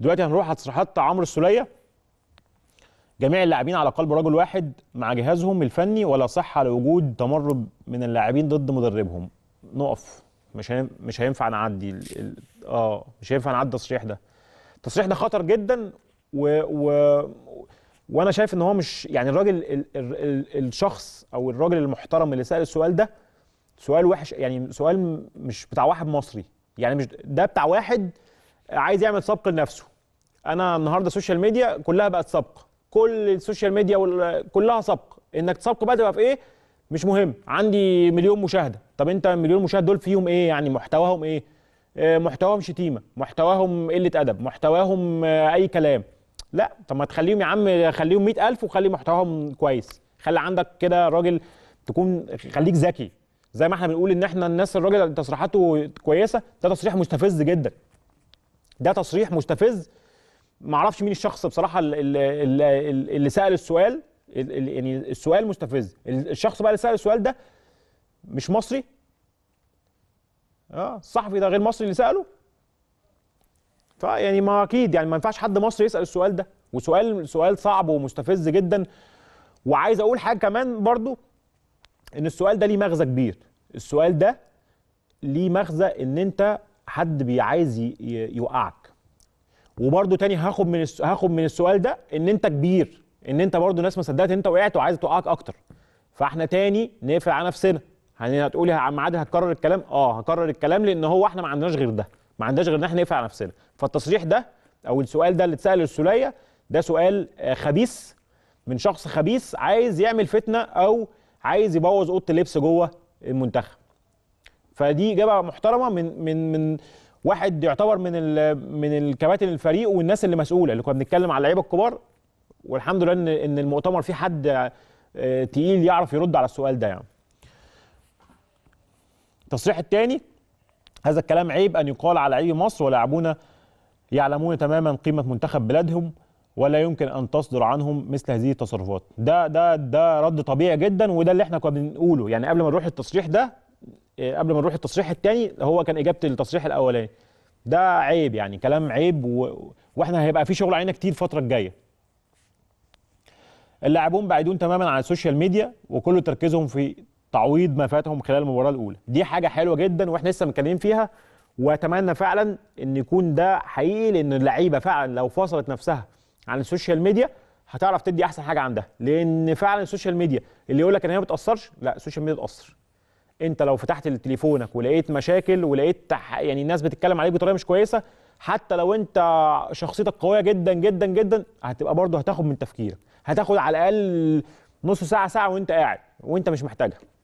دلوقتي هنروح على تصريحات عمرو السوليه جميع اللاعبين على قلب رجل واحد مع جهازهم الفني ولا صحه لوجود تمرد من اللاعبين ضد مدربهم نقف مش مش هينفع نعدي اه مش هينفع نعدي التصريح ده التصريح ده خطر جدا و, و وانا شايف ان هو مش يعني الراجل ال ال ال الشخص او الراجل المحترم اللي سال السؤال ده سؤال وحش يعني سؤال مش بتاع واحد مصري يعني مش ده بتاع واحد عايز يعمل سبق لنفسه انا النهارده السوشيال ميديا كلها بقت سبق كل السوشيال ميديا كلها سبق انك تسبق بقى تبقى في ايه مش مهم عندي مليون مشاهده طب انت مليون مشاهده دول فيهم ايه يعني محتواهم ايه آه، محتواهم شتيمه محتواهم قله ادب محتواهم آه، اي كلام لا طب ما تخليهم يا عم خليهم 100000 وخلي محتواهم كويس خلي عندك كده راجل تكون خليك ذكي زي ما احنا بنقول ان احنا الناس الراجل تصريحاته كويسه ده تصريح مستفز جدا ده تصريح مستفز معرفش مين الشخص بصراحه اللي, اللي سال السؤال يعني السؤال مستفز الشخص بقى اللي سال السؤال ده مش مصري اه الصحفي ده غير مصري اللي ساله فيعني ما اكيد يعني ما ينفعش حد مصري يسال السؤال ده وسؤال سؤال صعب ومستفز جدا وعايز اقول حاجه كمان برضو ان السؤال ده ليه مغزى كبير السؤال ده ليه مغزى ان انت حد بيعايز يوقعك وبرده تاني هاخد من هاخد من السؤال ده ان انت كبير ان انت برده ناس ما صدقت انت وقعت وعايز توقعك اكتر فاحنا تاني نقفل على نفسنا هتقولي يا عم عادل هتكرر الكلام اه هكرر الكلام لان هو احنا ما عندناش غير ده ما عندناش غير ان احنا نقفل على نفسنا فالتصريح ده او السؤال ده اللي اتسال للسوليه ده سؤال آه، خبيث من شخص خبيث عايز يعمل فتنه او عايز يبوظ اوضه اللبس جوه المنتخب فدي اجابه محترمه من من من واحد يعتبر من من الكباتن الفريق والناس اللي مسؤوله اللي كنا بنتكلم على اللعيبه الكبار والحمد لله ان ان المؤتمر فيه حد آه، تقيل يعرف يرد على السؤال ده يعني. التصريح الثاني هذا الكلام عيب ان يقال على لعيبه مصر ولاعبون يعلمون تماما قيمه منتخب بلادهم ولا يمكن ان تصدر عنهم مثل هذه التصرفات ده ده ده رد طبيعي جدا وده اللي احنا كنا بنقوله يعني قبل ما نروح التصريح ده إيه، قبل ما نروح التصريح الثاني هو كان اجابه التصريح الاولاني ده عيب يعني كلام عيب و... واحنا هيبقى في شغل علينا كتير الفتره الجايه اللاعبون بعيدون تماما عن السوشيال ميديا وكل تركيزهم في تعويض ما فاتهم خلال المباراه الاولى دي حاجه حلوه جدا واحنا لسه متكلمين فيها واتمنى فعلا ان يكون ده حقيقي لان اللعيبه فعلا لو فصلت نفسها عن السوشيال ميديا هتعرف تدي احسن حاجه عندها لان فعلا السوشيال ميديا اللي يقول لك ان هي ما بتاثرش لا السوشيال ميديا بتاثر انت لو فتحت تليفونك ولقيت مشاكل ولقيت يعني الناس بتتكلم عليك بطريقه مش كويسه حتى لو انت شخصيتك قويه جدا جدا جدا هتبقى برضه هتاخد من تفكيرك هتاخد على الاقل نص ساعه ساعه وانت قاعد وانت مش محتاجها